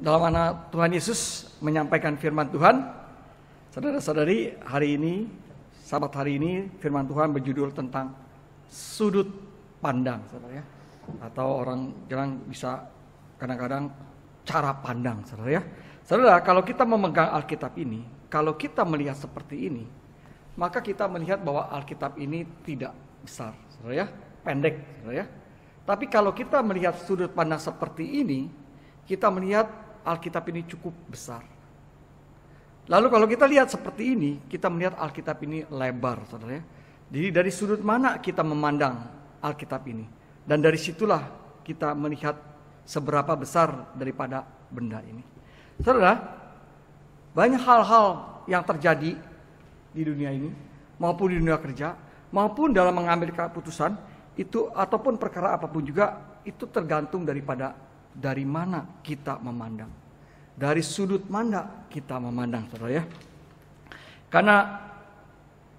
dalam mana Tuhan Yesus menyampaikan firman Tuhan. Saudara-saudari, hari ini, sabat hari ini, firman Tuhan berjudul tentang sudut pandang, saudara ya. Atau orang jarang bisa kadang-kadang cara pandang, saudara ya. Saudara, kalau kita memegang Alkitab ini, kalau kita melihat seperti ini, maka kita melihat bahwa Alkitab ini tidak besar, saudara ya, pendek, saudara ya. Tapi kalau kita melihat sudut pandang seperti ini, kita melihat Alkitab ini cukup besar. Lalu kalau kita lihat seperti ini, kita melihat Alkitab ini lebar, saudara. Ya. Jadi dari sudut mana kita memandang Alkitab ini? Dan dari situlah kita melihat seberapa besar daripada benda ini. Saudara, banyak hal-hal yang terjadi di dunia ini, maupun di dunia kerja, maupun dalam mengambil keputusan, itu ataupun perkara apapun juga, itu tergantung daripada dari mana kita memandang. Dari sudut mana kita memandang, saudara ya. Karena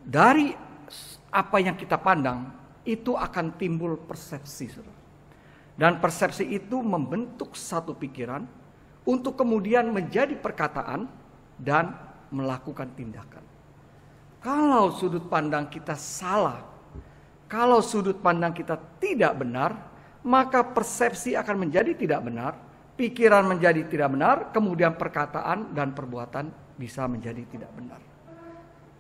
dari apa yang kita pandang itu akan timbul persepsi, saudara. Dan persepsi itu membentuk satu pikiran untuk kemudian menjadi perkataan dan melakukan tindakan. Kalau sudut pandang kita salah, kalau sudut pandang kita tidak benar, maka persepsi akan menjadi tidak benar, pikiran menjadi tidak benar, kemudian perkataan dan perbuatan bisa menjadi tidak benar.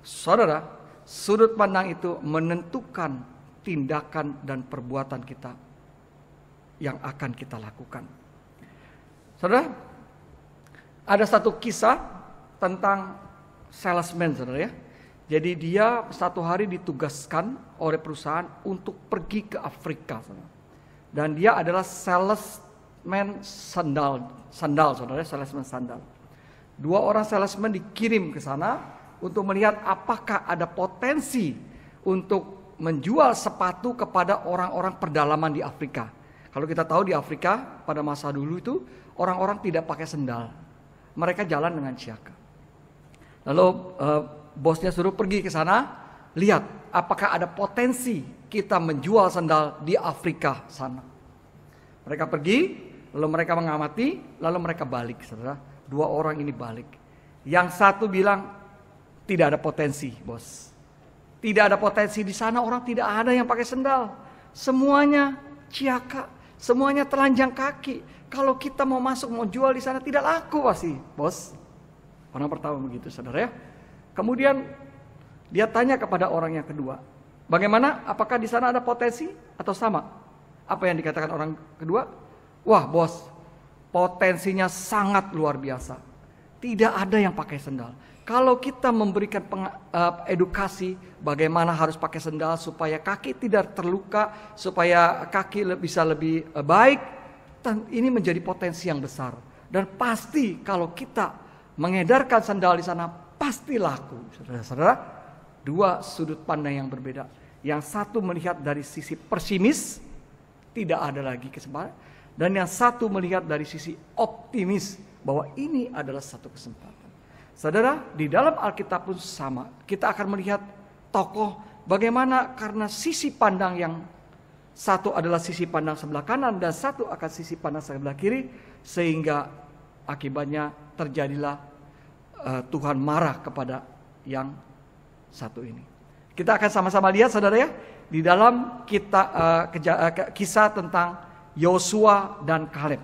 Saudara, sudut pandang itu menentukan tindakan dan perbuatan kita yang akan kita lakukan. Saudara, ada satu kisah tentang salesman, saudara ya. Jadi dia satu hari ditugaskan oleh perusahaan untuk pergi ke Afrika, saudara. Dan dia adalah salesman sandal, sandal saudara, salesman sandal. Dua orang salesman dikirim ke sana untuk melihat apakah ada potensi untuk menjual sepatu kepada orang-orang perdalaman di Afrika. Kalau kita tahu di Afrika pada masa dulu itu orang-orang tidak pakai sendal. Mereka jalan dengan siaka. Lalu uh, bosnya suruh pergi ke sana, lihat apakah ada potensi kita menjual sandal di Afrika sana. Mereka pergi, lalu mereka mengamati, lalu mereka balik, saudara. Dua orang ini balik. Yang satu bilang tidak ada potensi, bos. Tidak ada potensi di sana orang tidak ada yang pakai sendal. Semuanya ciaka, semuanya telanjang kaki. Kalau kita mau masuk mau jual di sana tidak laku pasti, bos. Orang pertama begitu, saudara ya. Kemudian dia tanya kepada orang yang kedua, bagaimana? Apakah di sana ada potensi atau sama? Apa yang dikatakan orang kedua? Wah bos, potensinya sangat luar biasa. Tidak ada yang pakai sendal. Kalau kita memberikan peng, uh, eh, edukasi bagaimana harus pakai sendal supaya kaki tidak terluka, supaya kaki le bisa lebih uh, baik, ini menjadi potensi yang besar. Dan pasti kalau kita mengedarkan sendal di sana pasti laku, saudara-saudara dua sudut pandang yang berbeda. Yang satu melihat dari sisi pesimis, tidak ada lagi kesempatan. Dan yang satu melihat dari sisi optimis, bahwa ini adalah satu kesempatan. Saudara, di dalam Alkitab pun sama. Kita akan melihat tokoh bagaimana karena sisi pandang yang satu adalah sisi pandang sebelah kanan dan satu akan sisi pandang sebelah kiri sehingga akibatnya terjadilah uh, Tuhan marah kepada yang satu ini. Kita akan sama-sama lihat saudara ya di dalam kita uh, keja, uh, kisah tentang Yosua dan Kaleb.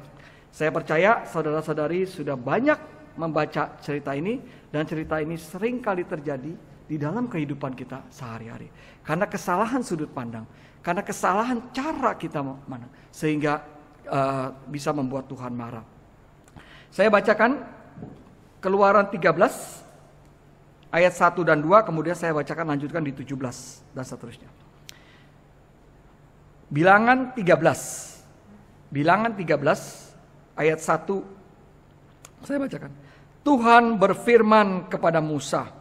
Saya percaya saudara-saudari sudah banyak membaca cerita ini dan cerita ini sering kali terjadi di dalam kehidupan kita sehari-hari karena kesalahan sudut pandang, karena kesalahan cara kita mana sehingga uh, bisa membuat Tuhan marah. Saya bacakan Keluaran 13 ayat 1 dan 2 kemudian saya bacakan lanjutkan di 17 dan seterusnya. Bilangan 13. Bilangan 13 ayat 1 saya bacakan. Tuhan berfirman kepada Musa,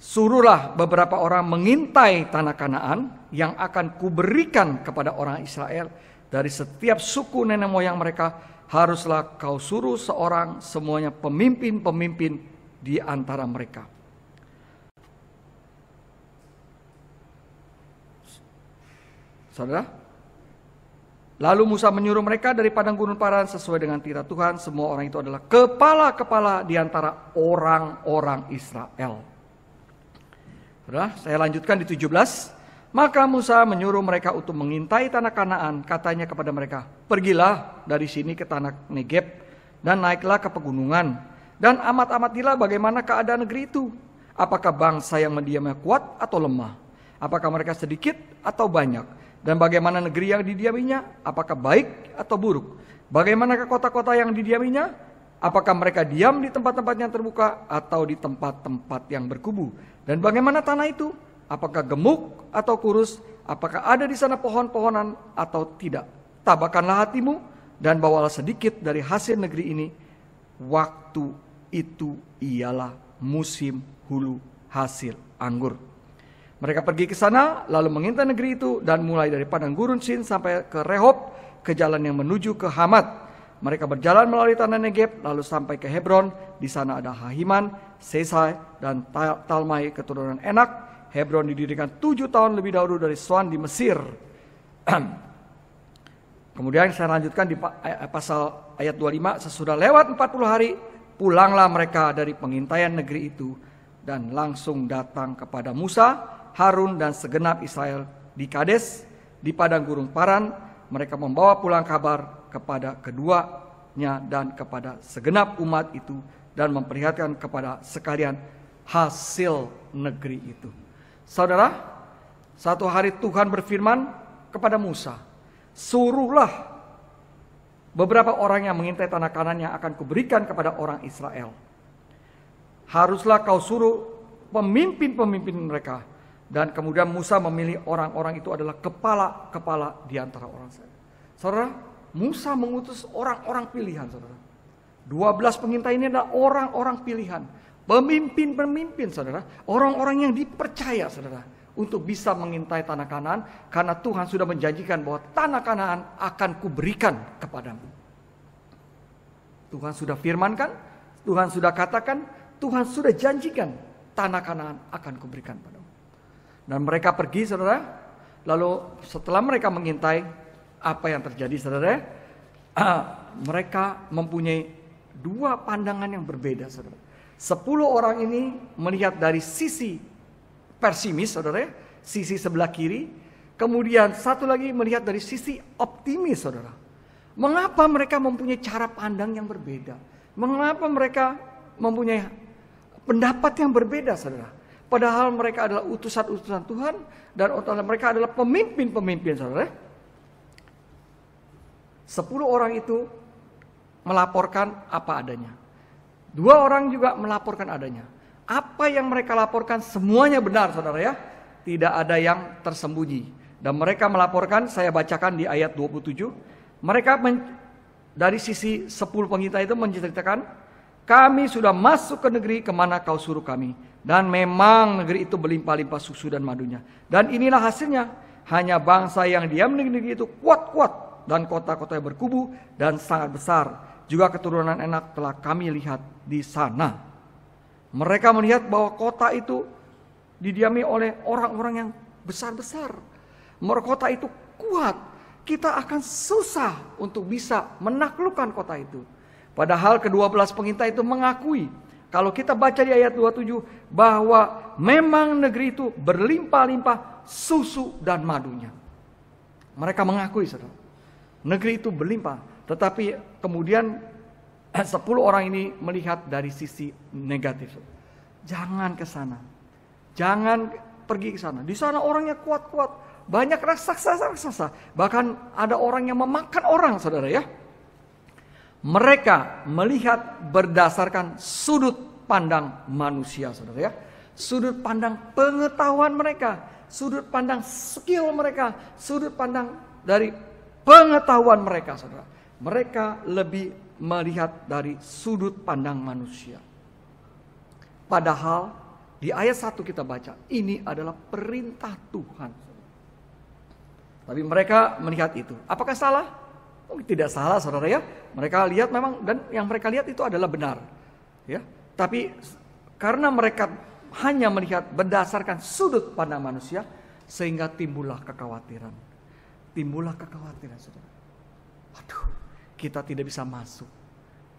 "Suruhlah beberapa orang mengintai tanah Kanaan yang akan kuberikan kepada orang Israel dari setiap suku nenek moyang mereka haruslah kau suruh seorang semuanya pemimpin-pemimpin di antara mereka." Saudara, lalu Musa menyuruh mereka dari padang gunung Paran sesuai dengan titah Tuhan. Semua orang itu adalah kepala-kepala di antara orang-orang Israel. Saudara, saya lanjutkan di 17. Maka Musa menyuruh mereka untuk mengintai tanah Kanaan. Katanya kepada mereka, pergilah dari sini ke tanah Negeb dan naiklah ke pegunungan. Dan amat-amatilah bagaimana keadaan negeri itu. Apakah bangsa yang mendiamnya kuat atau lemah? Apakah mereka sedikit atau banyak? Dan bagaimana negeri yang didiaminya? Apakah baik atau buruk? Bagaimana ke kota-kota yang didiaminya? Apakah mereka diam di tempat-tempat yang terbuka atau di tempat-tempat yang berkubu? Dan bagaimana tanah itu? Apakah gemuk atau kurus? Apakah ada di sana pohon-pohonan atau tidak? Tabakanlah hatimu dan bawalah sedikit dari hasil negeri ini. Waktu itu ialah musim hulu hasil anggur. Mereka pergi ke sana, lalu mengintai negeri itu, dan mulai dari padang gurun Sin sampai ke Rehob, ke jalan yang menuju ke Hamat. Mereka berjalan melalui tanah Negeb, lalu sampai ke Hebron. Di sana ada Hahiman, Sesai, dan Talmai keturunan Enak. Hebron didirikan tujuh tahun lebih dahulu dari Swan di Mesir. Kemudian saya lanjutkan di pasal ayat 25, sesudah lewat 40 hari, pulanglah mereka dari pengintaian negeri itu dan langsung datang kepada Musa Harun dan segenap Israel di Kades, di padang gurun Paran, mereka membawa pulang kabar kepada keduanya dan kepada segenap umat itu dan memperlihatkan kepada sekalian hasil negeri itu. Saudara, satu hari Tuhan berfirman kepada Musa, "Suruhlah beberapa orang yang mengintai tanah kanan yang akan kuberikan kepada orang Israel. Haruslah kau suruh pemimpin-pemimpin mereka dan kemudian Musa memilih orang-orang itu adalah kepala-kepala di antara orang saya. Saudara, Musa mengutus orang-orang pilihan, saudara. 12 pengintai ini adalah orang-orang pilihan. Pemimpin-pemimpin, saudara. Orang-orang yang dipercaya, saudara. Untuk bisa mengintai tanah kanan. Karena Tuhan sudah menjanjikan bahwa tanah kanan akan kuberikan kepadamu. Tuhan sudah firmankan. Tuhan sudah katakan. Tuhan sudah janjikan. Tanah kanan akan kuberikan dan mereka pergi saudara. Lalu setelah mereka mengintai apa yang terjadi saudara. Ah, mereka mempunyai dua pandangan yang berbeda saudara. Sepuluh orang ini melihat dari sisi pesimis saudara. Sisi sebelah kiri. Kemudian satu lagi melihat dari sisi optimis saudara. Mengapa mereka mempunyai cara pandang yang berbeda? Mengapa mereka mempunyai pendapat yang berbeda, saudara? Padahal mereka adalah utusan-utusan Tuhan dan mereka adalah pemimpin-pemimpin saudara. Sepuluh orang itu melaporkan apa adanya. Dua orang juga melaporkan adanya. Apa yang mereka laporkan semuanya benar saudara ya. Tidak ada yang tersembunyi. Dan mereka melaporkan, saya bacakan di ayat 27. Mereka men, dari sisi sepuluh pengintai itu menceritakan, kami sudah masuk ke negeri kemana kau suruh kami dan memang negeri itu berlimpah-limpah susu dan madunya. Dan inilah hasilnya. Hanya bangsa yang diam di negeri itu kuat-kuat dan kota-kota yang berkubu dan sangat besar. Juga keturunan enak telah kami lihat di sana. Mereka melihat bahwa kota itu didiami oleh orang-orang yang besar-besar. Kota itu kuat. Kita akan susah untuk bisa menaklukkan kota itu. Padahal kedua belas pengintai itu mengakui kalau kita baca di ayat 27 bahwa memang negeri itu berlimpah-limpah susu dan madunya. Mereka mengakui Saudara. Negeri itu berlimpah, tetapi kemudian 10 orang ini melihat dari sisi negatif. Jangan ke sana. Jangan pergi ke sana. Di sana orangnya kuat-kuat, banyak raksasa-raksasa. Bahkan ada orang yang memakan orang, Saudara ya. Mereka melihat berdasarkan sudut pandang manusia, saudara ya. Sudut pandang pengetahuan mereka, sudut pandang skill mereka, sudut pandang dari pengetahuan mereka, saudara. Mereka lebih melihat dari sudut pandang manusia. Padahal di ayat 1 kita baca, ini adalah perintah Tuhan. Tapi mereka melihat itu. Apakah salah? Oh, tidak salah saudara ya. Mereka lihat memang dan yang mereka lihat itu adalah benar. Ya. Tapi karena mereka hanya melihat berdasarkan sudut pandang manusia sehingga timbullah kekhawatiran. Timbullah kekhawatiran saudara. Waduh, kita tidak bisa masuk.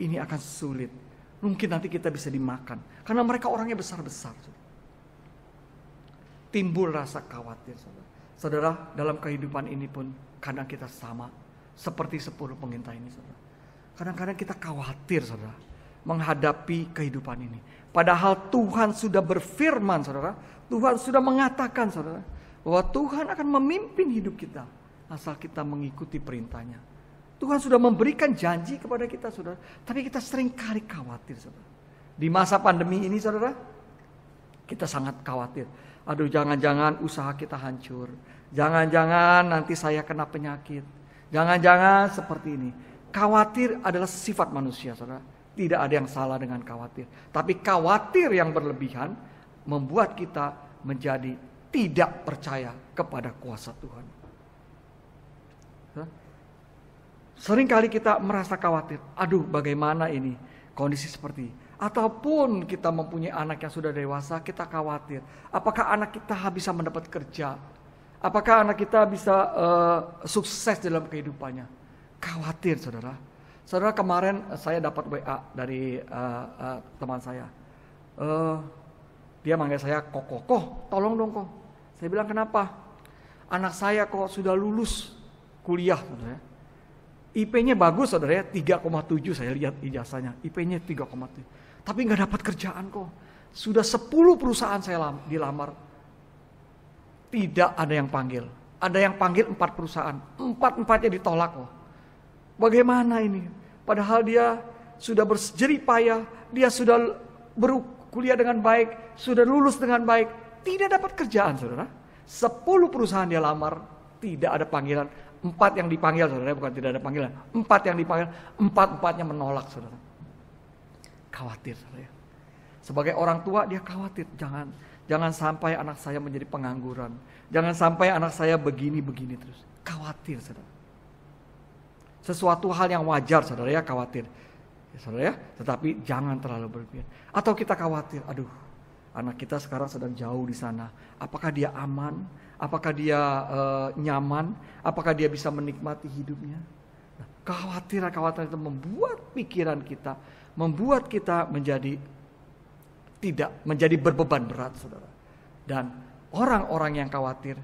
Ini akan sulit. Mungkin nanti kita bisa dimakan. Karena mereka orangnya besar-besar. Timbul rasa khawatir saudara. Saudara, dalam kehidupan ini pun kadang kita sama seperti sepuluh pengintai ini saudara. Kadang-kadang kita khawatir saudara menghadapi kehidupan ini. Padahal Tuhan sudah berfirman saudara, Tuhan sudah mengatakan saudara bahwa Tuhan akan memimpin hidup kita asal kita mengikuti perintahnya. Tuhan sudah memberikan janji kepada kita saudara, tapi kita sering kali khawatir saudara. Di masa pandemi ini saudara, kita sangat khawatir. Aduh jangan-jangan usaha kita hancur. Jangan-jangan nanti saya kena penyakit Jangan-jangan seperti ini. Khawatir adalah sifat manusia, saudara. Tidak ada yang salah dengan khawatir. Tapi khawatir yang berlebihan membuat kita menjadi tidak percaya kepada kuasa Tuhan. Seringkali kita merasa khawatir, aduh bagaimana ini kondisi seperti ini. Ataupun kita mempunyai anak yang sudah dewasa, kita khawatir. Apakah anak kita bisa mendapat kerja? Apakah anak kita bisa uh, sukses dalam kehidupannya? Khawatir, saudara. Saudara kemarin eh, saya dapat WA dari uh, uh, teman saya. Uh, dia manggil saya kok kok kok, tolong dong kok. Saya bilang kenapa? Anak saya kok sudah lulus kuliah, saudara. Ya? IP-nya bagus, saudara ya, 3,7 saya lihat ijazahnya. IP-nya 3,7. Tapi nggak dapat kerjaan kok. Sudah 10 perusahaan saya dilamar, tidak ada yang panggil. Ada yang panggil empat perusahaan. Empat-empatnya ditolak loh. Bagaimana ini? Padahal dia sudah berjerih payah, dia sudah berkuliah dengan baik, sudah lulus dengan baik, tidak dapat kerjaan saudara. Sepuluh perusahaan dia lamar, tidak ada panggilan. Empat yang dipanggil saudara, bukan tidak ada panggilan. Empat yang dipanggil, empat-empatnya menolak saudara. Khawatir saudara. Sebagai orang tua dia khawatir, jangan Jangan sampai anak saya menjadi pengangguran. Jangan sampai anak saya begini-begini terus. Khawatir, saudara. Sesuatu hal yang wajar, saudara ya, khawatir. Ya, saudara ya, tetapi jangan terlalu berlebihan. Atau kita khawatir, aduh, anak kita sekarang sedang jauh di sana. Apakah dia aman? Apakah dia uh, nyaman? Apakah dia bisa menikmati hidupnya? Nah, kekhawatiran-kekhawatiran itu membuat pikiran kita, membuat kita menjadi tidak menjadi berbeban berat saudara. Dan orang-orang yang khawatir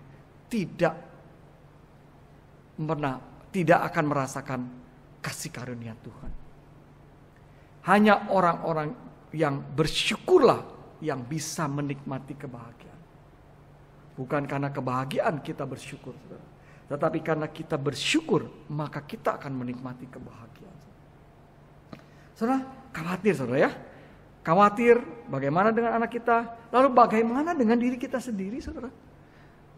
tidak pernah tidak akan merasakan kasih karunia Tuhan. Hanya orang-orang yang bersyukurlah yang bisa menikmati kebahagiaan. Bukan karena kebahagiaan kita bersyukur, saudara. tetapi karena kita bersyukur maka kita akan menikmati kebahagiaan. Saudara, khawatir saudara ya khawatir, bagaimana dengan anak kita, lalu bagaimana dengan diri kita sendiri, saudara?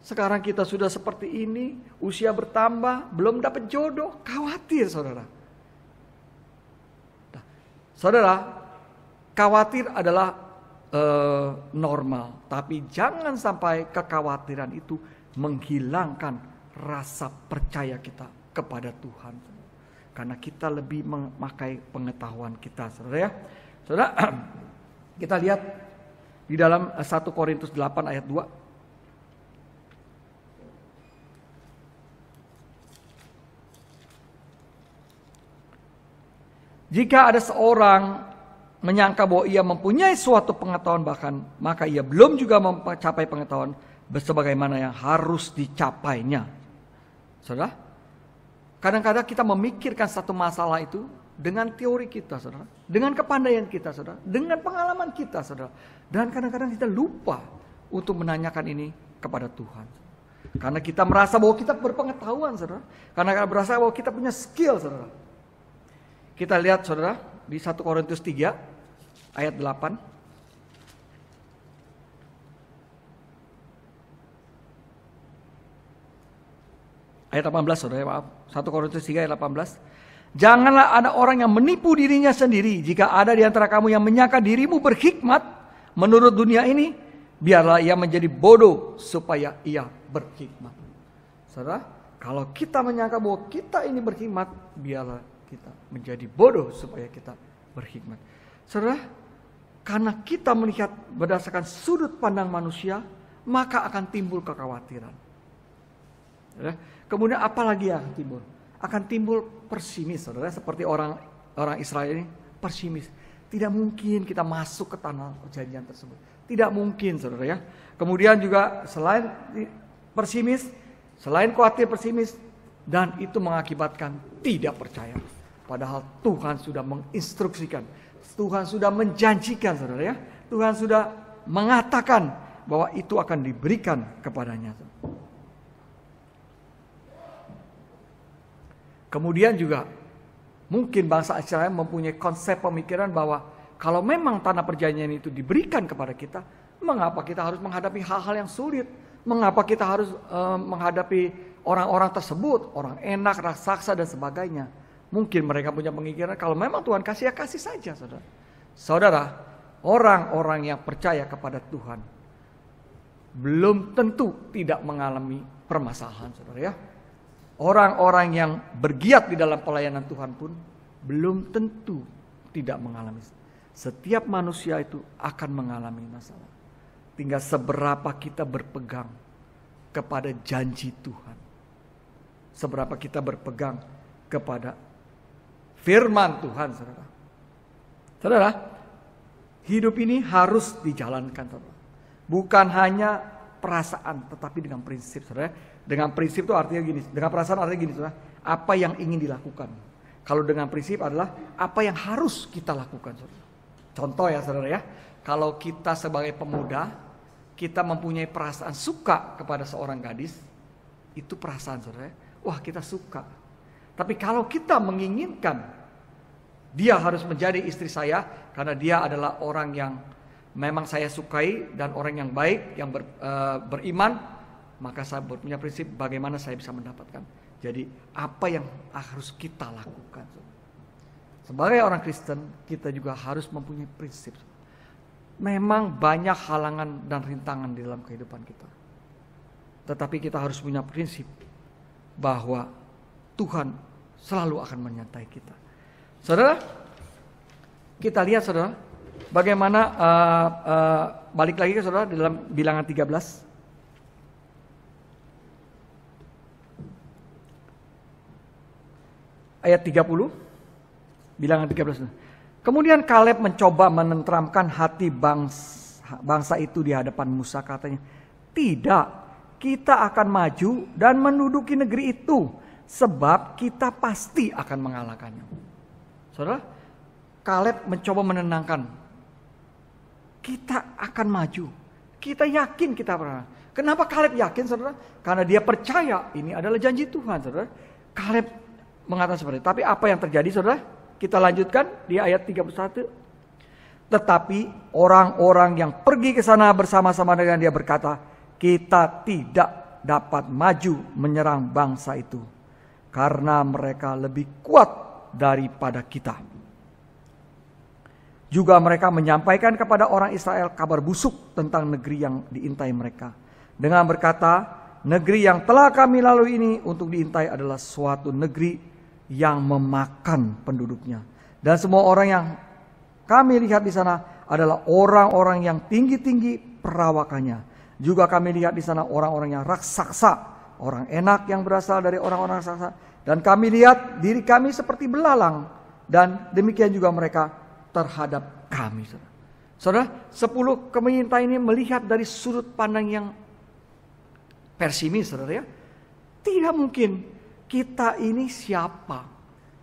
Sekarang kita sudah seperti ini, usia bertambah, belum dapat jodoh, khawatir, saudara. Nah, saudara, khawatir adalah uh, normal, tapi jangan sampai kekhawatiran itu menghilangkan rasa percaya kita kepada Tuhan. Karena kita lebih memakai pengetahuan kita, saudara ya. Saudara, kita lihat di dalam 1 eh, Korintus 8 ayat 2. Jika ada seorang menyangka bahwa ia mempunyai suatu pengetahuan bahkan maka ia belum juga mencapai pengetahuan sebagaimana yang harus dicapainya. Saudara, kadang-kadang kita memikirkan satu masalah itu dengan teori kita, saudara, dengan kepandaian kita, saudara, dengan pengalaman kita, saudara, dan kadang-kadang kita lupa untuk menanyakan ini kepada Tuhan. Karena kita merasa bahwa kita berpengetahuan, saudara. Karena kita merasa bahwa kita punya skill, saudara. Kita lihat, saudara, di 1 Korintus 3 ayat 8. Ayat 18, saudara, ya, maaf. 1 Korintus 3 ayat 18. Janganlah ada orang yang menipu dirinya sendiri. Jika ada di antara kamu yang menyangka dirimu berhikmat menurut dunia ini, biarlah ia menjadi bodoh supaya ia berhikmat. Saudara, kalau kita menyangka bahwa kita ini berhikmat, biarlah kita menjadi bodoh supaya kita berhikmat. Saudara, karena kita melihat berdasarkan sudut pandang manusia, maka akan timbul kekhawatiran. Kemudian apalagi lagi yang timbul? akan timbul persimis, saudara. Seperti orang orang Israel ini persimis, Tidak mungkin kita masuk ke tanah perjanjian tersebut. Tidak mungkin, saudara ya. Kemudian juga selain persimis, selain khawatir persimis, dan itu mengakibatkan tidak percaya. Padahal Tuhan sudah menginstruksikan, Tuhan sudah menjanjikan, saudara ya. Tuhan sudah mengatakan bahwa itu akan diberikan kepadanya. Kemudian juga mungkin bangsa Israel mempunyai konsep pemikiran bahwa kalau memang tanah perjanjian itu diberikan kepada kita, mengapa kita harus menghadapi hal-hal yang sulit? Mengapa kita harus uh, menghadapi orang-orang tersebut, orang enak, raksasa dan sebagainya? Mungkin mereka punya pemikiran kalau memang Tuhan kasih ya kasih saja, Saudara. Saudara, orang-orang yang percaya kepada Tuhan belum tentu tidak mengalami permasalahan, Saudara ya. Orang-orang yang bergiat di dalam pelayanan Tuhan pun belum tentu tidak mengalami. Setiap manusia itu akan mengalami masalah. Tinggal seberapa kita berpegang kepada janji Tuhan. Seberapa kita berpegang kepada firman Tuhan, saudara. Saudara, hidup ini harus dijalankan, saudara. Bukan hanya perasaan, tetapi dengan prinsip, saudara dengan prinsip itu artinya gini, dengan perasaan artinya gini, saudara. Apa yang ingin dilakukan? Kalau dengan prinsip adalah apa yang harus kita lakukan, saudara. Contoh ya, saudara ya. Kalau kita sebagai pemuda, kita mempunyai perasaan suka kepada seorang gadis, itu perasaan, saudara. Ya. Wah, kita suka. Tapi kalau kita menginginkan dia harus menjadi istri saya karena dia adalah orang yang memang saya sukai dan orang yang baik, yang ber, uh, beriman, maka saya punya prinsip bagaimana saya bisa mendapatkan. Jadi apa yang harus kita lakukan? Sebagai orang Kristen, kita juga harus mempunyai prinsip. Memang banyak halangan dan rintangan di dalam kehidupan kita. Tetapi kita harus punya prinsip bahwa Tuhan selalu akan menyertai kita. Saudara, kita lihat saudara, bagaimana uh, uh, balik lagi ke saudara di dalam bilangan 13 ayat 30. Bilangan 13. Kemudian Kaleb mencoba menenteramkan hati bangsa, bangsa itu di hadapan Musa katanya. Tidak, kita akan maju dan menduduki negeri itu sebab kita pasti akan mengalahkannya. Saudara, Kaleb mencoba menenangkan. Kita akan maju. Kita yakin kita pernah. Kenapa Kaleb yakin saudara? Karena dia percaya ini adalah janji Tuhan saudara. Kaleb mengatakan seperti itu. Tapi apa yang terjadi saudara? Kita lanjutkan di ayat 31. Tetapi orang-orang yang pergi ke sana bersama-sama dengan dia berkata, kita tidak dapat maju menyerang bangsa itu. Karena mereka lebih kuat daripada kita. Juga mereka menyampaikan kepada orang Israel kabar busuk tentang negeri yang diintai mereka. Dengan berkata, negeri yang telah kami lalui ini untuk diintai adalah suatu negeri yang memakan penduduknya. Dan semua orang yang kami lihat di sana adalah orang-orang yang tinggi-tinggi perawakannya. Juga kami lihat di sana orang-orang yang raksasa, orang enak yang berasal dari orang-orang raksasa. Dan kami lihat diri kami seperti belalang dan demikian juga mereka terhadap kami. Saudara, sepuluh kemenyintai ini melihat dari sudut pandang yang pesimis, saudara ya. Tidak mungkin kita ini siapa?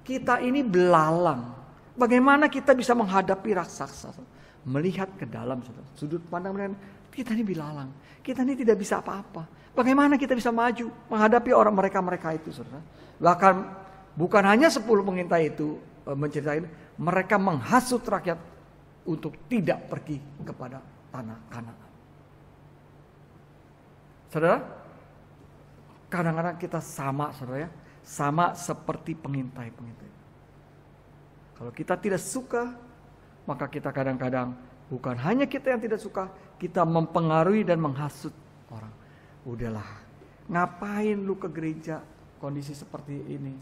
Kita ini belalang. Bagaimana kita bisa menghadapi raksasa? Melihat ke dalam sudut pandang mereka, kita ini belalang. Kita ini tidak bisa apa-apa. Bagaimana kita bisa maju menghadapi orang mereka-mereka itu, saudara? Bahkan bukan hanya 10 pengintai itu eh, menceritakan, mereka menghasut rakyat untuk tidak pergi kepada tanah kanan. Saudara, kadang-kadang kita sama, saudara ya sama seperti pengintai-pengintai. Kalau kita tidak suka, maka kita kadang-kadang bukan hanya kita yang tidak suka, kita mempengaruhi dan menghasut orang. Udahlah, ngapain lu ke gereja kondisi seperti ini?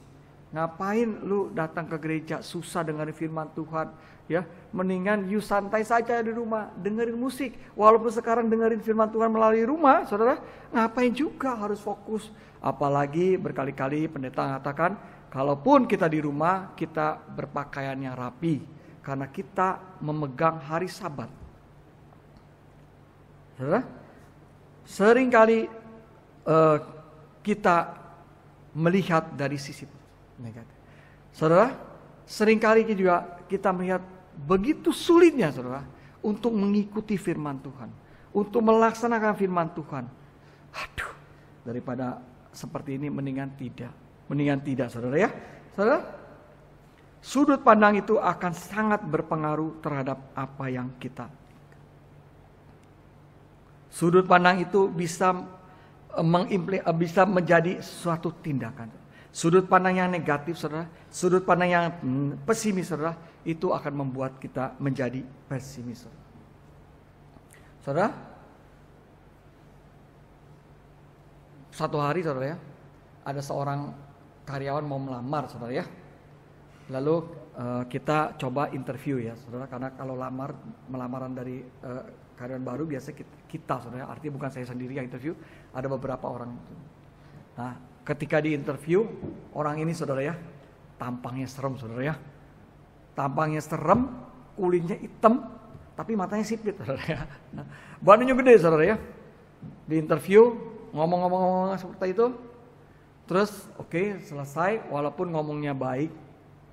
Ngapain lu datang ke gereja susah dengerin firman Tuhan? Ya, mendingan you santai saja di rumah, dengerin musik. Walaupun sekarang dengerin firman Tuhan melalui rumah, Saudara, ngapain juga harus fokus Apalagi berkali-kali pendeta mengatakan, kalaupun kita di rumah, kita berpakaian yang rapi. Karena kita memegang hari sabat. Sering seringkali uh, kita melihat dari sisi negatif. Saudara, seringkali juga kita melihat begitu sulitnya saudara untuk mengikuti firman Tuhan, untuk melaksanakan firman Tuhan. Aduh, daripada seperti ini mendingan tidak. Mendingan tidak, saudara ya. Saudara, sudut pandang itu akan sangat berpengaruh terhadap apa yang kita. Sudut pandang itu bisa bisa menjadi suatu tindakan. Sudut pandang yang negatif, saudara, sudut pandang yang pesimis, saudara, itu akan membuat kita menjadi pesimis. Saudara, saudara Satu hari saudara ya, ada seorang karyawan mau melamar saudara ya. Lalu uh, kita coba interview ya saudara, karena kalau lamar melamaran dari uh, karyawan baru biasa kita, kita saudara, ya. artinya bukan saya sendiri yang interview, ada beberapa orang. Nah, ketika di interview orang ini saudara ya, tampangnya serem saudara ya, tampangnya serem, kulitnya hitam, tapi matanya sipit saudara ya. Nah, Badannya gede saudara ya. Di interview ngomong-ngomong seperti itu terus oke okay, selesai walaupun ngomongnya baik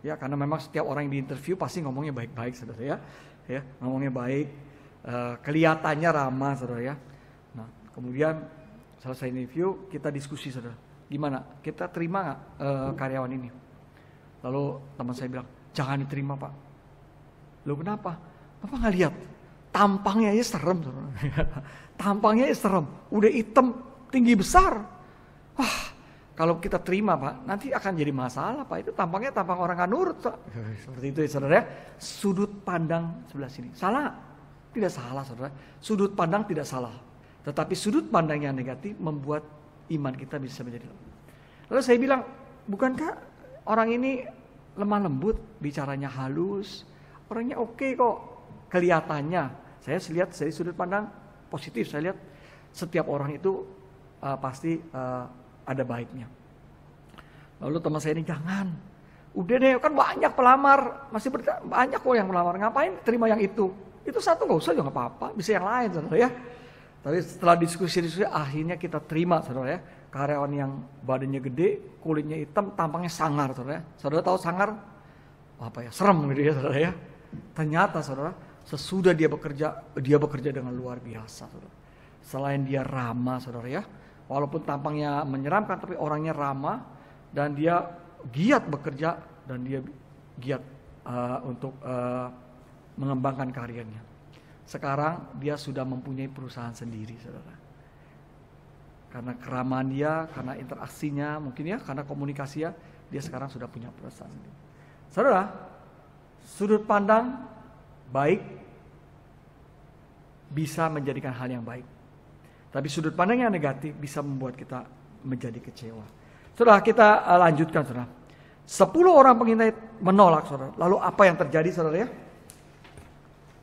ya karena memang setiap orang yang diinterview pasti ngomongnya baik-baik saudara ya ya ngomongnya baik uh, kelihatannya ramah saudara ya nah kemudian selesai interview kita diskusi saudara gimana kita terima nggak uh, karyawan ini lalu teman saya bilang jangan diterima pak lo kenapa bapak nggak lihat tampangnya aja serem saudara. tampangnya aja serem udah hitam tinggi besar. Wah, kalau kita terima Pak, nanti akan jadi masalah Pak. Itu tampangnya tampang orang nggak nurut Pak. Iya, iya. Seperti itu ya saudara. Ya. Sudut pandang sebelah sini. Salah? Tidak salah saudara. Sudut pandang tidak salah. Tetapi sudut pandang yang negatif membuat iman kita bisa menjadi lemah. Lalu saya bilang, bukankah orang ini lemah lembut, bicaranya halus, orangnya oke okay kok kelihatannya. Saya lihat dari sudut pandang positif, saya lihat setiap orang itu uh, pasti uh, ada baiknya. Lalu teman saya ini jangan, udah deh kan banyak pelamar, masih banyak kok yang pelamar ngapain terima yang itu? Itu satu nggak usah juga ya nggak apa-apa, bisa yang lain saudara ya. Tapi setelah diskusi-diskusi akhirnya kita terima saudara ya karyawan yang badannya gede, kulitnya hitam, tampangnya sangar saudara ya. Saudara tahu sangar apa ya serem gitu ya saudara ya. Ternyata saudara sesudah dia bekerja dia bekerja dengan luar biasa saudara. Selain dia ramah saudara ya, walaupun tampangnya menyeramkan tapi orangnya ramah dan dia giat bekerja dan dia giat uh, untuk uh, mengembangkan karirnya. Sekarang dia sudah mempunyai perusahaan sendiri, saudara. Karena keramahan dia, karena interaksinya, mungkin ya, karena komunikasinya, dia sekarang sudah punya perusahaan sendiri. Saudara, sudut pandang baik bisa menjadikan hal yang baik tapi sudut pandang yang negatif bisa membuat kita menjadi kecewa. Sudah kita eh, lanjutkan saudara. Sepuluh orang pengintai menolak saudara. Lalu apa yang terjadi saudara ya?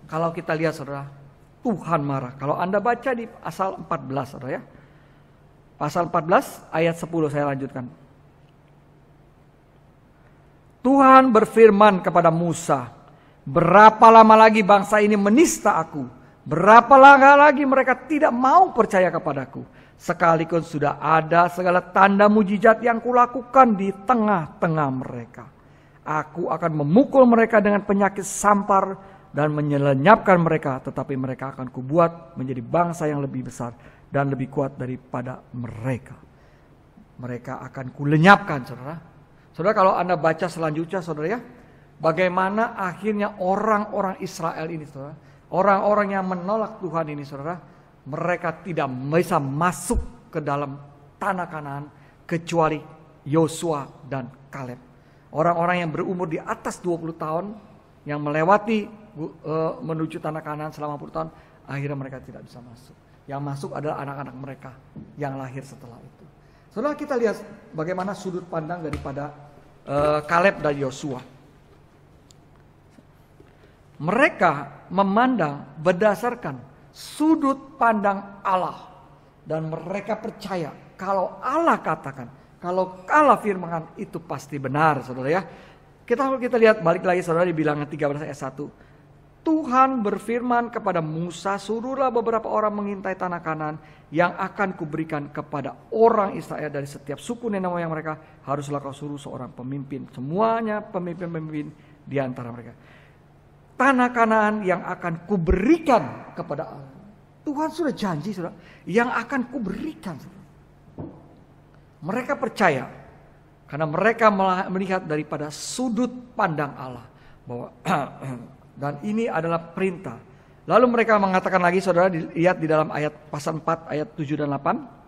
Kalau kita lihat saudara, Tuhan marah. Kalau Anda baca di pasal 14 saudara ya. Pasal 14 ayat 10 saya lanjutkan. Tuhan berfirman kepada Musa, Berapa lama lagi bangsa ini menista aku? Berapa langkah lagi mereka tidak mau percaya kepadaku? Sekalipun sudah ada segala tanda mujizat yang kulakukan di tengah-tengah mereka. Aku akan memukul mereka dengan penyakit sampar dan menyelenyapkan mereka. Tetapi mereka akan kubuat menjadi bangsa yang lebih besar dan lebih kuat daripada mereka. Mereka akan kulenyapkan saudara. Saudara kalau Anda baca selanjutnya saudara ya. Bagaimana akhirnya orang-orang Israel ini saudara Orang-orang yang menolak Tuhan ini saudara, mereka tidak bisa masuk ke dalam tanah kanan kecuali Yosua dan Kaleb. Orang-orang yang berumur di atas 20 tahun yang melewati e, menuju tanah kanan selama puluh tahun, akhirnya mereka tidak bisa masuk. Yang masuk adalah anak-anak mereka yang lahir setelah itu. Setelah kita lihat bagaimana sudut pandang daripada uh, Kaleb dan Yosua. Mereka memandang berdasarkan sudut pandang Allah. Dan mereka percaya kalau Allah katakan, kalau Allah firmankan itu pasti benar saudara ya. Kita kita lihat balik lagi saudara di bilangan 13 ayat 1. Tuhan berfirman kepada Musa, suruhlah beberapa orang mengintai tanah kanan yang akan kuberikan kepada orang Israel dari setiap suku nenek moyang mereka. Haruslah kau suruh seorang pemimpin, semuanya pemimpin-pemimpin di antara mereka tanah Kanaan yang akan kuberikan kepada Allah. Tuhan sudah janji, Saudara, yang akan kuberikan. Saudara. Mereka percaya karena mereka melihat daripada sudut pandang Allah bahwa dan ini adalah perintah. Lalu mereka mengatakan lagi Saudara lihat di dalam ayat pasal 4 ayat 7 dan 8.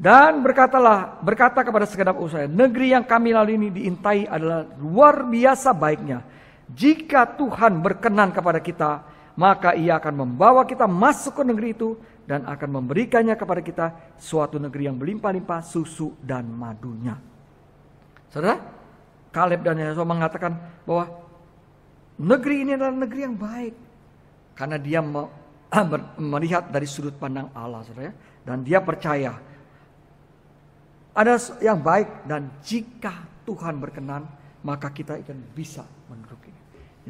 Dan berkatalah, berkata kepada segenap usaha, negeri yang kami lalui ini diintai adalah luar biasa baiknya jika Tuhan berkenan kepada kita, maka ia akan membawa kita masuk ke negeri itu dan akan memberikannya kepada kita suatu negeri yang berlimpah-limpah susu dan madunya. Saudara, Kaleb dan Yosua mengatakan bahwa negeri ini adalah negeri yang baik karena dia melihat dari sudut pandang Allah, saudara, ya. dan dia percaya ada yang baik dan jika Tuhan berkenan maka kita akan bisa mendudukinya.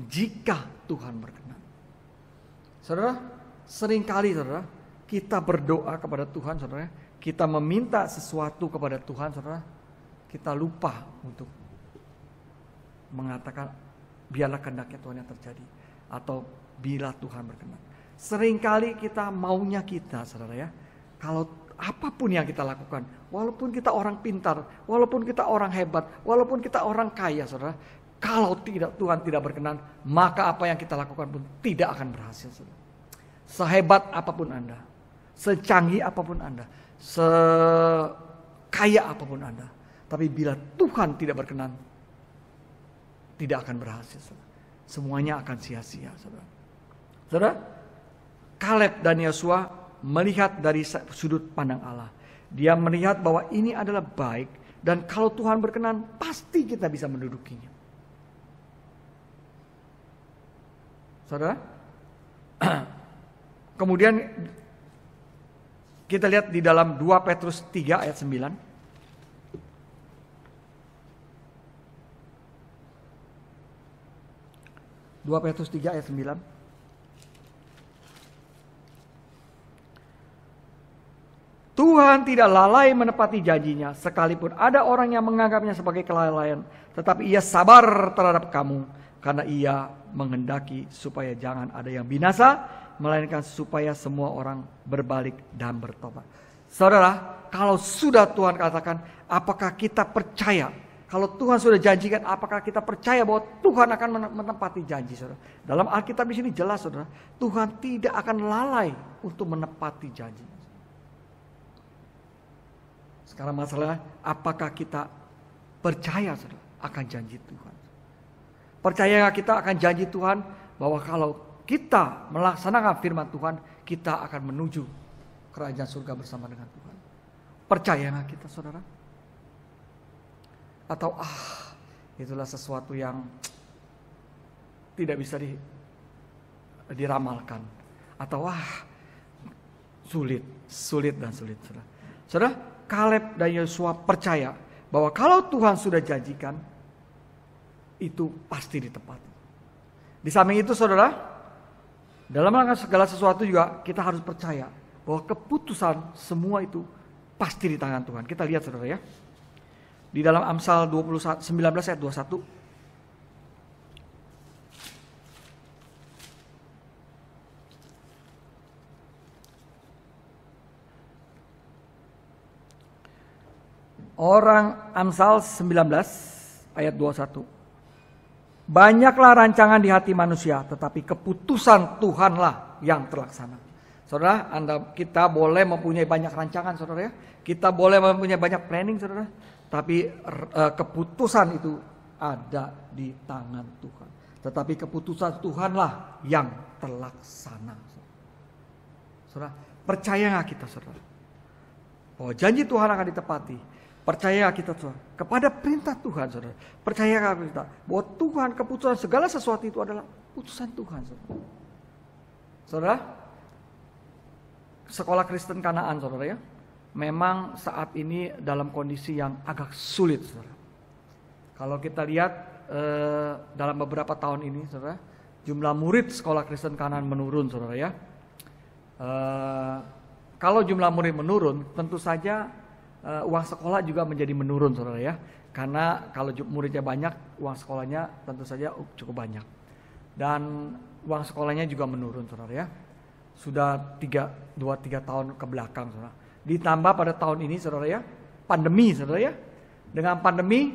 Jika Tuhan berkenan. Saudara, seringkali saudara, kita berdoa kepada Tuhan saudara, kita meminta sesuatu kepada Tuhan saudara, kita lupa untuk mengatakan biarlah kehendaknya Tuhan yang terjadi atau bila Tuhan berkenan. Seringkali kita maunya kita saudara ya, kalau apapun yang kita lakukan, walaupun kita orang pintar, walaupun kita orang hebat, walaupun kita orang kaya, saudara, kalau tidak Tuhan tidak berkenan, maka apa yang kita lakukan pun tidak akan berhasil, saudara. Sehebat apapun Anda, secanggih apapun Anda, sekaya apapun Anda, tapi bila Tuhan tidak berkenan, tidak akan berhasil, saudara. Semuanya akan sia-sia, saudara. Saudara, Kaleb dan Yosua melihat dari sudut pandang Allah. Dia melihat bahwa ini adalah baik dan kalau Tuhan berkenan pasti kita bisa mendudukinya. Saudara? Kemudian kita lihat di dalam 2 Petrus 3 ayat 9. Dua Petrus 3 ayat 9. Tuhan tidak lalai menepati janjinya, sekalipun ada orang yang menganggapnya sebagai kelalaian, tetapi ia sabar terhadap kamu karena ia menghendaki supaya jangan ada yang binasa, melainkan supaya semua orang berbalik dan bertobat. Saudara, kalau sudah Tuhan katakan, apakah kita percaya? Kalau Tuhan sudah janjikan, apakah kita percaya bahwa Tuhan akan menepati janji, saudara? Dalam Alkitab di sini jelas, saudara, Tuhan tidak akan lalai untuk menepati janjinya. Sekarang masalah apakah kita percaya saudara, akan janji Tuhan. Percayakah kita akan janji Tuhan bahwa kalau kita melaksanakan firman Tuhan, kita akan menuju kerajaan surga bersama dengan Tuhan. Percayakah kita saudara? Atau ah, itulah sesuatu yang tidak bisa di, diramalkan. Atau ah, sulit, sulit dan sulit. Saudara, saudara Kaleb dan Yosua percaya bahwa kalau Tuhan sudah janjikan, itu pasti ditepati. Di samping itu saudara, dalam rangka segala sesuatu juga kita harus percaya bahwa keputusan semua itu pasti di tangan Tuhan. Kita lihat saudara ya. Di dalam Amsal 20, 19 ayat 21, Orang Amsal 19 ayat 21. Banyaklah rancangan di hati manusia, tetapi keputusan Tuhanlah yang terlaksana. Saudara, anda, kita boleh mempunyai banyak rancangan, saudara ya. Kita boleh mempunyai banyak planning, saudara. Tapi uh, keputusan itu ada di tangan Tuhan. Tetapi keputusan Tuhanlah yang terlaksana. Saudara, percayalah kita, saudara? Bahwa janji Tuhan akan ditepati. Percaya kita Tuhan. Kepada perintah Tuhan saudara. Percaya kita bahwa Tuhan keputusan segala sesuatu itu adalah putusan Tuhan saudara. Saudara, sekolah Kristen Kanaan saudara ya. Memang saat ini dalam kondisi yang agak sulit saudara. Kalau kita lihat eh, dalam beberapa tahun ini saudara. Jumlah murid sekolah Kristen Kanaan menurun saudara ya. Eh, kalau jumlah murid menurun tentu saja uh, uang sekolah juga menjadi menurun saudara ya. Karena kalau muridnya banyak, uang sekolahnya tentu saja cukup banyak. Dan uang sekolahnya juga menurun saudara ya. Sudah tiga dua tiga tahun ke belakang saudara. Ditambah pada tahun ini saudara ya, pandemi saudara ya. Dengan pandemi,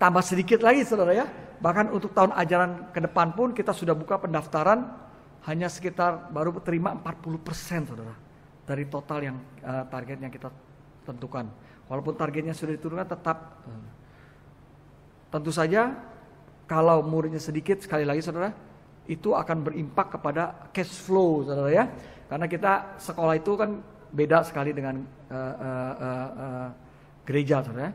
tambah sedikit lagi saudara ya. Bahkan untuk tahun ajaran ke depan pun kita sudah buka pendaftaran hanya sekitar baru terima 40 persen saudara dari total yang uh, target yang kita tentukan. Walaupun targetnya sudah diturunkan tetap uh, tentu saja kalau muridnya sedikit sekali lagi saudara itu akan berimpak kepada cash flow saudara ya. Karena kita sekolah itu kan beda sekali dengan uh, uh, uh, uh, gereja saudara ya.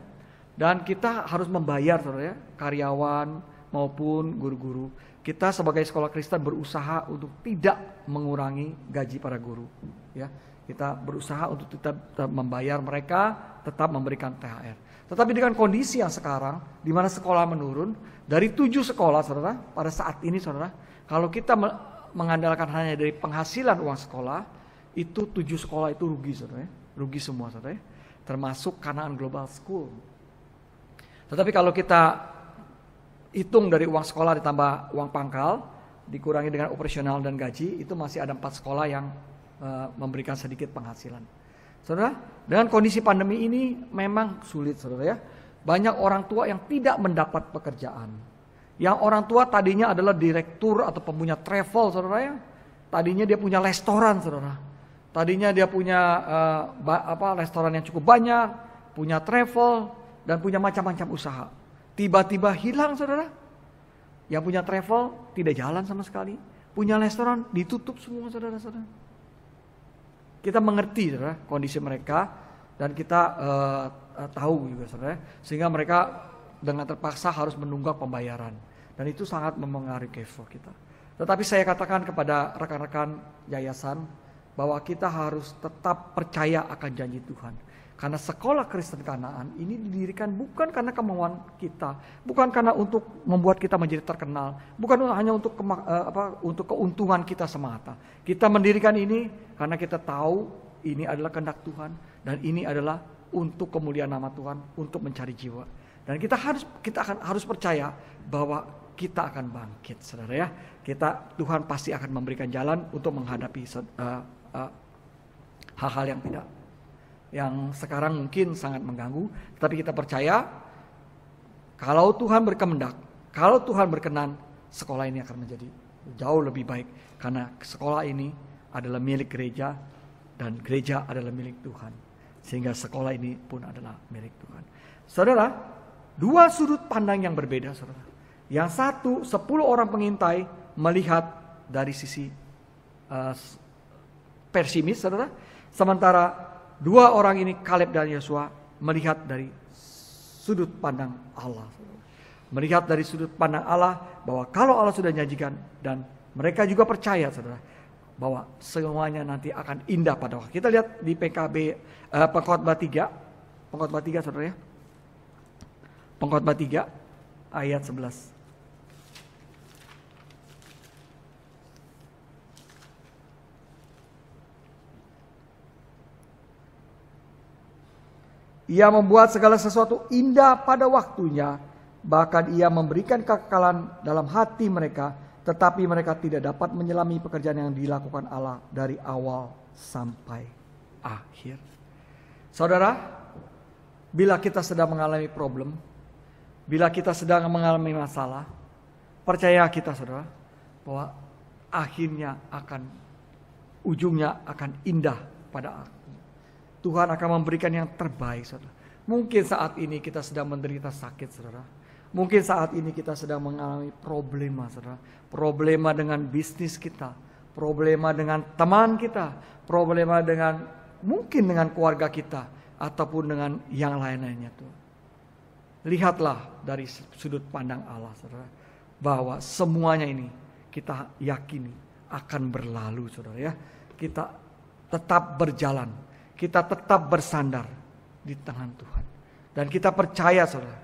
Dan kita harus membayar saudara ya karyawan maupun guru-guru kita sebagai sekolah Kristen berusaha untuk tidak mengurangi gaji para guru ya kita berusaha untuk tetap membayar mereka, tetap memberikan THR. Tetapi dengan kondisi yang sekarang, di mana sekolah menurun, dari tujuh sekolah, saudara, pada saat ini, saudara, kalau kita mengandalkan hanya dari penghasilan uang sekolah, itu tujuh sekolah itu rugi, saudara, ya. rugi semua, saudara, ya. termasuk Kanaan Global School. Tetapi kalau kita hitung dari uang sekolah ditambah uang pangkal, dikurangi dengan operasional dan gaji, itu masih ada empat sekolah yang Eh, memberikan sedikit penghasilan. Saudara, dengan kondisi pandemi ini memang sulit, saudara ya. Banyak orang tua yang tidak mendapat pekerjaan. Yang orang tua tadinya adalah direktur atau pempunya travel, saudara ya. Tadinya dia punya restoran, saudara. Tadinya dia punya uh, apa restoran yang cukup banyak, punya travel dan punya macam-macam usaha. Tiba-tiba hilang, saudara. Yang punya travel tidak jalan sama sekali. Punya restoran ditutup semua, saudara-saudara. Kita mengerti saudara, kondisi mereka dan kita uh, tahu juga saudara, sehingga mereka dengan terpaksa harus menunggak pembayaran. Dan itu sangat memengaruhi cash kita. Tetapi saya katakan kepada rekan-rekan yayasan bahwa kita harus tetap percaya akan janji Tuhan karena sekolah Kristen Kanaan ini didirikan bukan karena kemauan kita, bukan karena untuk membuat kita menjadi terkenal, bukan hanya untuk kema, eh, apa, untuk keuntungan kita semata. Kita mendirikan ini karena kita tahu ini adalah kehendak Tuhan dan ini adalah untuk kemuliaan nama Tuhan, untuk mencari jiwa. Dan kita harus kita akan harus percaya bahwa kita akan bangkit, saudara ya. Kita Tuhan pasti akan memberikan jalan untuk menghadapi eh, eh, hal-hal uh, uh, yang tidak yang sekarang mungkin sangat mengganggu, tapi kita percaya kalau Tuhan berkemendak, kalau Tuhan berkenan, sekolah ini akan menjadi jauh lebih baik karena sekolah ini adalah milik gereja dan gereja adalah milik Tuhan. Sehingga sekolah ini pun adalah milik Tuhan. Saudara, dua sudut pandang yang berbeda, Saudara. Yang satu, sepuluh orang pengintai melihat dari sisi uh, pesimis, Saudara. Sementara Dua orang ini Kaleb dan Yosua melihat dari sudut pandang Allah. Melihat dari sudut pandang Allah bahwa kalau Allah sudah nyajikan dan mereka juga percaya saudara bahwa semuanya nanti akan indah pada waktu. Kita lihat di PKB eh, pengkhotbah 3, pengkhotbah 3 saudara ya. Pengkhotbah 3 ayat 11. Ia membuat segala sesuatu indah pada waktunya, bahkan ia memberikan kekekalan dalam hati mereka, tetapi mereka tidak dapat menyelami pekerjaan yang dilakukan Allah dari awal sampai akhir. Saudara, bila kita sedang mengalami problem, bila kita sedang mengalami masalah, percaya kita saudara, bahwa akhirnya akan, ujungnya akan indah pada akhir. Tuhan akan memberikan yang terbaik, saudara. Mungkin saat ini kita sedang menderita sakit, saudara. Mungkin saat ini kita sedang mengalami problema, saudara. Problema dengan bisnis kita, problema dengan teman kita, problema dengan mungkin dengan keluarga kita, ataupun dengan yang lain-lainnya, tuh. Lihatlah dari sudut pandang Allah, saudara, bahwa semuanya ini kita yakini akan berlalu, saudara ya. Kita tetap berjalan kita tetap bersandar di tangan Tuhan. Dan kita percaya saudara,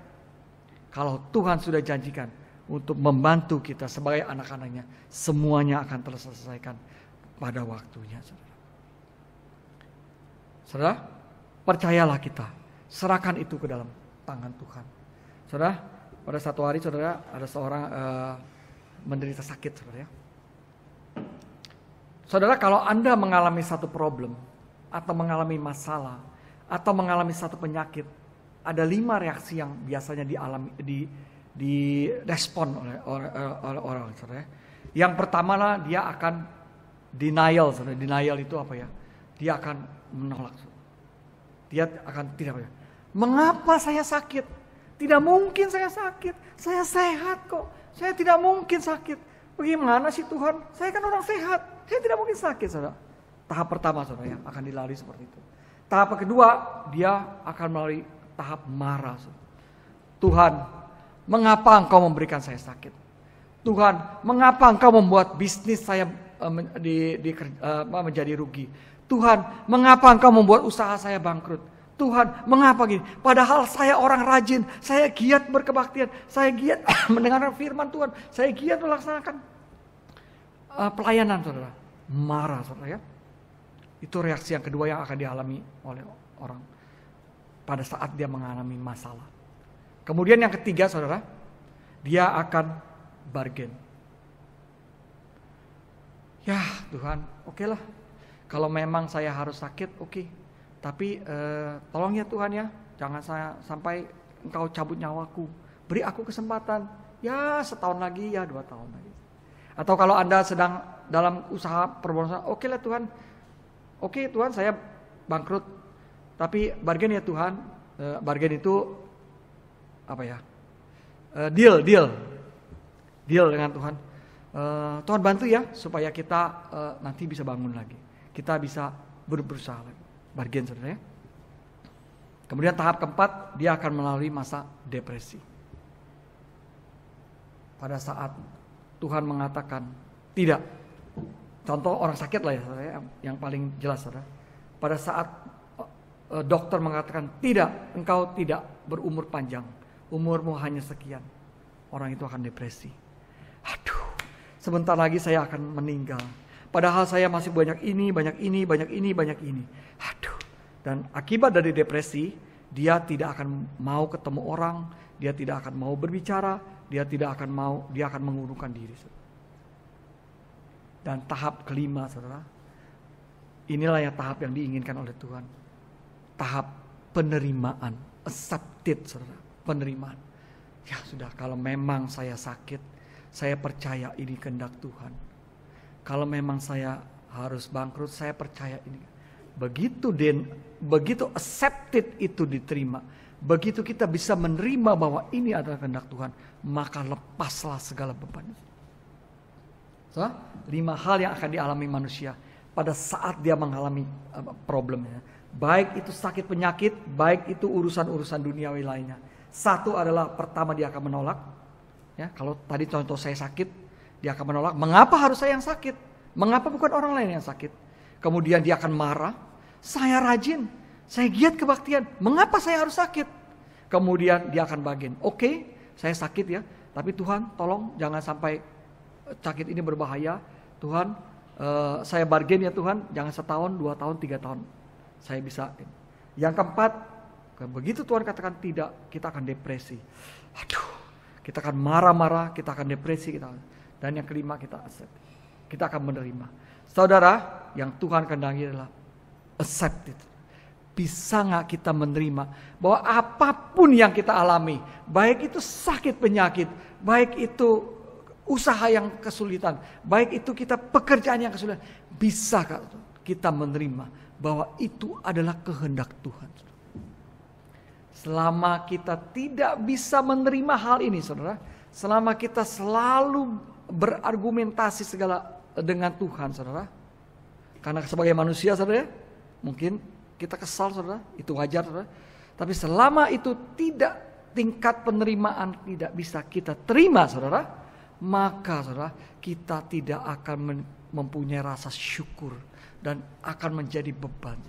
kalau Tuhan sudah janjikan untuk membantu kita sebagai anak-anaknya, semuanya akan terselesaikan pada waktunya. Saudara. saudara, percayalah kita, serahkan itu ke dalam tangan Tuhan. Saudara, pada satu hari saudara ada seorang uh, menderita sakit saudara ya. Saudara, kalau Anda mengalami satu problem, atau mengalami masalah atau mengalami satu penyakit, ada lima reaksi yang biasanya dialami di direspon oleh oleh orang saudara. Ya. Yang pertama lah dia akan denial saudara. Denial itu apa ya? Dia akan menolak. Dia akan tidak apa ya? Mengapa saya sakit? Tidak mungkin saya sakit. Saya sehat kok. Saya tidak mungkin sakit. Bagaimana sih Tuhan? Saya kan orang sehat. Saya tidak mungkin sakit, saudara. Tahap pertama saudara yang akan dilalui seperti itu. Tahap kedua dia akan melalui tahap marah. Saudara. Tuhan, mengapa engkau memberikan saya sakit? Tuhan, mengapa engkau membuat bisnis saya e, di, di, uh, menjadi rugi? Tuhan, mengapa engkau membuat usaha saya bangkrut? Tuhan, mengapa gini? Padahal saya orang rajin, saya giat berkebaktian, saya giat mendengarkan firman Tuhan, saya giat melaksanakan uh, pelayanan, saudara. Marah, saudara ya. Itu reaksi yang kedua yang akan dialami oleh orang pada saat dia mengalami masalah. Kemudian yang ketiga saudara, dia akan bargain. Ya Tuhan, oke okay lah. Kalau memang saya harus sakit, oke. Okay. Tapi eh, tolong ya Tuhan ya, jangan saya sampai engkau cabut nyawaku. Beri aku kesempatan, ya setahun lagi, ya dua tahun lagi. Atau kalau Anda sedang dalam usaha perbosan, oke okay lah Tuhan, oke okay, Tuhan saya bangkrut, tapi bargain ya Tuhan, uh, bargain itu apa ya? Eh, deal, deal, deal dengan Tuhan. Eh, Tuhan bantu ya supaya kita nanti bisa bangun lagi, kita bisa berusaha lagi, bargain sebenarnya Kemudian tahap keempat dia akan melalui masa depresi. Pada saat Tuhan mengatakan tidak contoh orang sakit lah ya saudara, yang paling jelas saudara. Pada saat uh, dokter mengatakan tidak, engkau tidak berumur panjang, umurmu hanya sekian, orang itu akan depresi. Aduh, sebentar lagi saya akan meninggal. Padahal saya masih banyak ini, banyak ini, banyak ini, banyak ini. Aduh, dan akibat dari depresi, dia tidak akan mau ketemu orang, dia tidak akan mau berbicara, dia tidak akan mau, dia akan mengurungkan diri. Dan tahap kelima, saudara, inilah yang tahap yang diinginkan oleh Tuhan. Tahap penerimaan, accepted, saudara, penerimaan. Ya sudah, kalau memang saya sakit, saya percaya ini kehendak Tuhan. Kalau memang saya harus bangkrut, saya percaya ini. Begitu den, begitu accepted itu diterima, begitu kita bisa menerima bahwa ini adalah kehendak Tuhan, maka lepaslah segala beban itu. Saudara, lima hal yang akan dialami manusia pada saat dia mengalami eh, problemnya. Baik itu sakit penyakit, baik itu urusan-urusan duniawi lainnya. Satu adalah pertama dia akan menolak. Ya, kalau tadi contoh saya sakit, dia akan menolak. Mengapa harus saya yang sakit? Mengapa bukan orang lain yang sakit? Kemudian dia akan marah. Saya rajin, saya giat kebaktian. Mengapa saya harus sakit? Kemudian dia akan bagian. Oke, okay, saya sakit ya, tapi Tuhan tolong jangan sampai sakit ini berbahaya, Tuhan eh, saya bargain ya Tuhan, jangan setahun, dua tahun, tiga tahun, saya bisa. Yang keempat, begitu Tuhan katakan tidak, kita akan depresi. Aduh, kita akan marah-marah, kita akan depresi, kita dan yang kelima kita accept, kita akan menerima. Saudara, yang Tuhan kendangi adalah accept it bisa nggak kita menerima bahwa apapun yang kita alami, baik itu sakit penyakit, baik itu usaha yang kesulitan, baik itu kita pekerjaan yang kesulitan, bisa kita menerima bahwa itu adalah kehendak Tuhan. Selama kita tidak bisa menerima hal ini, saudara, selama kita selalu berargumentasi segala dengan Tuhan, saudara, karena sebagai manusia, saudara, ya, mungkin kita kesal, saudara, itu wajar, saudara. Tapi selama itu tidak tingkat penerimaan tidak bisa kita terima, saudara, maka saudara kita tidak akan mempunyai rasa syukur dan akan menjadi beban.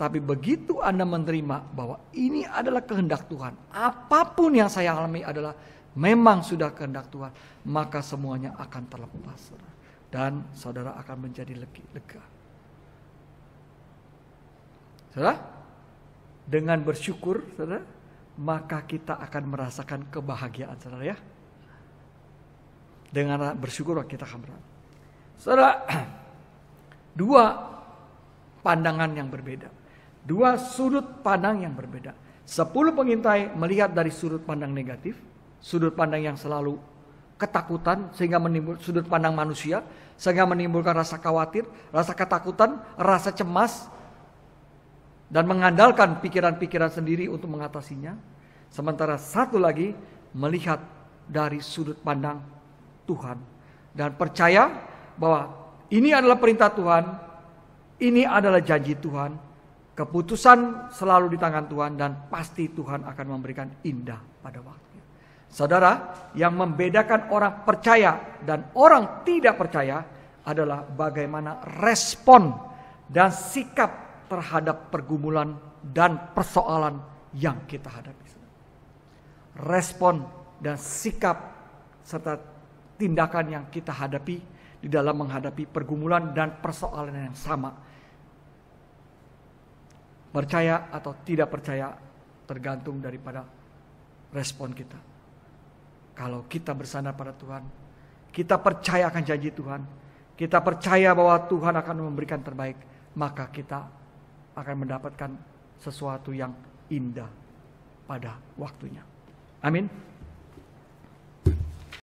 Tapi begitu Anda menerima bahwa ini adalah kehendak Tuhan, apapun yang saya alami adalah memang sudah kehendak Tuhan, maka semuanya akan terlepas. Saudara. Dan saudara akan menjadi lega. Saudara, dengan bersyukur, saudara, maka kita akan merasakan kebahagiaan, saudara ya dengan bersyukur kita akan berat. dua pandangan yang berbeda. Dua sudut pandang yang berbeda. Sepuluh pengintai melihat dari sudut pandang negatif, sudut pandang yang selalu ketakutan sehingga menimbul sudut pandang manusia sehingga menimbulkan rasa khawatir, rasa ketakutan, rasa cemas dan mengandalkan pikiran-pikiran sendiri untuk mengatasinya. Sementara satu lagi melihat dari sudut pandang Tuhan dan percaya bahwa ini adalah perintah Tuhan, ini adalah janji Tuhan. Keputusan selalu di tangan Tuhan dan pasti Tuhan akan memberikan indah pada waktunya. Saudara, yang membedakan orang percaya dan orang tidak percaya adalah bagaimana respon dan sikap terhadap pergumulan dan persoalan yang kita hadapi. Respon dan sikap serta tindakan yang kita hadapi di dalam menghadapi pergumulan dan persoalan yang sama. Percaya atau tidak percaya tergantung daripada respon kita. Kalau kita bersandar pada Tuhan, kita percaya akan janji Tuhan, kita percaya bahwa Tuhan akan memberikan terbaik, maka kita akan mendapatkan sesuatu yang indah pada waktunya. Amin.